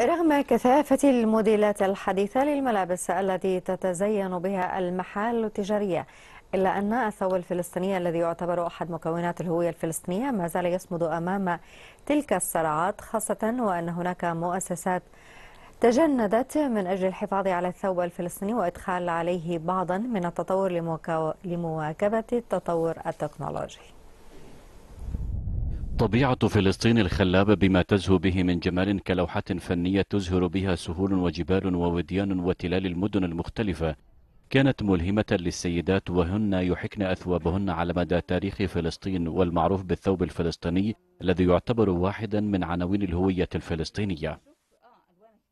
رغم كثافة الموديلات الحديثة للملابس التي تتزين بها المحال التجارية إلا أن الثوب الفلسطيني الذي يعتبر أحد مكونات الهوية الفلسطينية ما زال يصمد أمام تلك الصراعات خاصة وأن هناك مؤسسات تجندت من أجل الحفاظ على الثوب الفلسطيني وإدخال عليه بعضا من التطور لمواكبة التطور التكنولوجي طبيعة فلسطين الخلابة بما تزهو به من جمال كلوحة فنية تزهر بها سهول وجبال ووديان وتلال المدن المختلفة كانت ملهمة للسيدات وهن يحكن أثوابهن على مدى تاريخ فلسطين والمعروف بالثوب الفلسطيني الذي يعتبر واحدا من عناوين الهوية الفلسطينية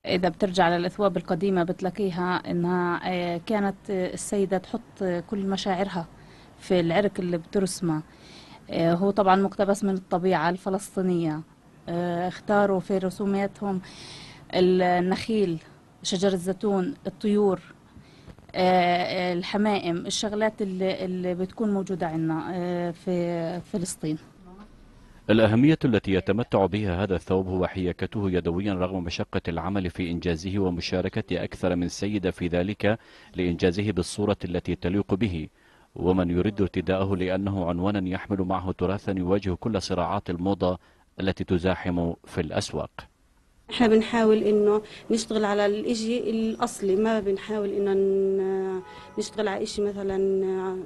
إذا بترجع للأثواب القديمة بتلاقيها إنها آه، كانت آه، السيدة تحط آه، كل مشاعرها في العرق اللي بترسمه آه، هو طبعا مقتبس من الطبيعة الفلسطينية آه، اختاروا في رسوماتهم النخيل شجر الزيتون الطيور آه، الحمائم الشغلات اللي, اللي بتكون موجودة عندنا في فلسطين الأهمية التي يتمتع بها هذا الثوب هو حياكته يدويا رغم مشقة العمل في إنجازه ومشاركة أكثر من سيدة في ذلك لإنجازه بالصورة التي تليق به ومن يرد ارتداءه لأنه عنوانا يحمل معه تراثا يواجه كل صراعات الموضة التي تزاحم في الأسواق احنا بنحاول انه نشتغل على الاشي الاصلي ما بنحاول انه نشتغل على اشي مثلا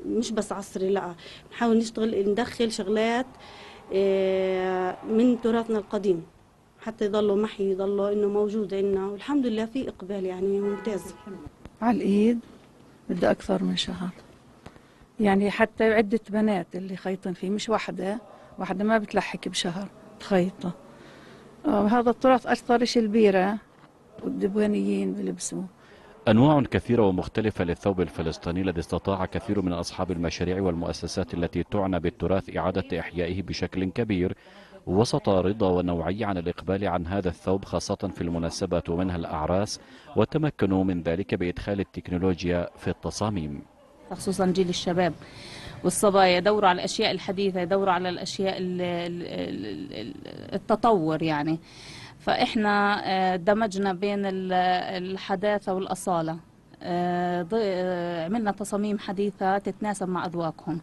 مش بس عصري لا بنحاول نشتغل ندخل شغلات آه، من تراثنا القديم حتى يضلوا محي يضلوا انه موجود عندنا والحمد لله في اقبال يعني ممتاز على الايد بدي اكثر من شهر يعني حتى عدة بنات اللي خيطن فيه مش واحدة واحدة ما بتلحق بشهر تخيطه آه، هذا التراث أكثر شيء البيرة والدبوانيين بلبسوه أنواع كثيرة ومختلفة للثوب الفلسطيني الذي استطاع كثير من أصحاب المشاريع والمؤسسات التي تعنى بالتراث إعادة إحيائه بشكل كبير وسط رضا ونوعي عن الإقبال عن هذا الثوب خاصة في المناسبات ومنها الأعراس وتمكنوا من ذلك بإدخال التكنولوجيا في التصاميم خصوصا جيل الشباب والصبايا يدوروا على الأشياء الحديثة يدوروا على الأشياء التطور يعني فإحنا آه، دمجنا بين الحداثة والأصالة آه، آه، عملنا تصاميم حديثة تتناسب مع أذواقهم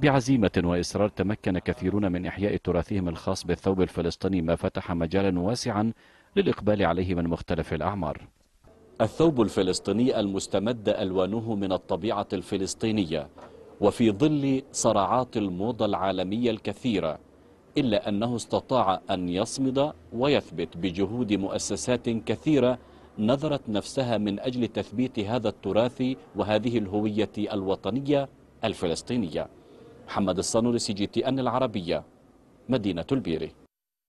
بعزيمة وإصرار تمكن كثيرون من إحياء تراثهم الخاص بالثوب الفلسطيني ما فتح مجالا واسعا للإقبال عليه من مختلف الأعمار الثوب الفلسطيني المستمد ألوانه من الطبيعة الفلسطينية وفي ظل صراعات الموضة العالمية الكثيرة إلا أنه استطاع أن يصمد ويثبت بجهود مؤسسات كثيرة نظرت نفسها من أجل تثبيت هذا التراث وهذه الهوية الوطنية الفلسطينية محمد الصنور سي جي تي أن العربية مدينة البيري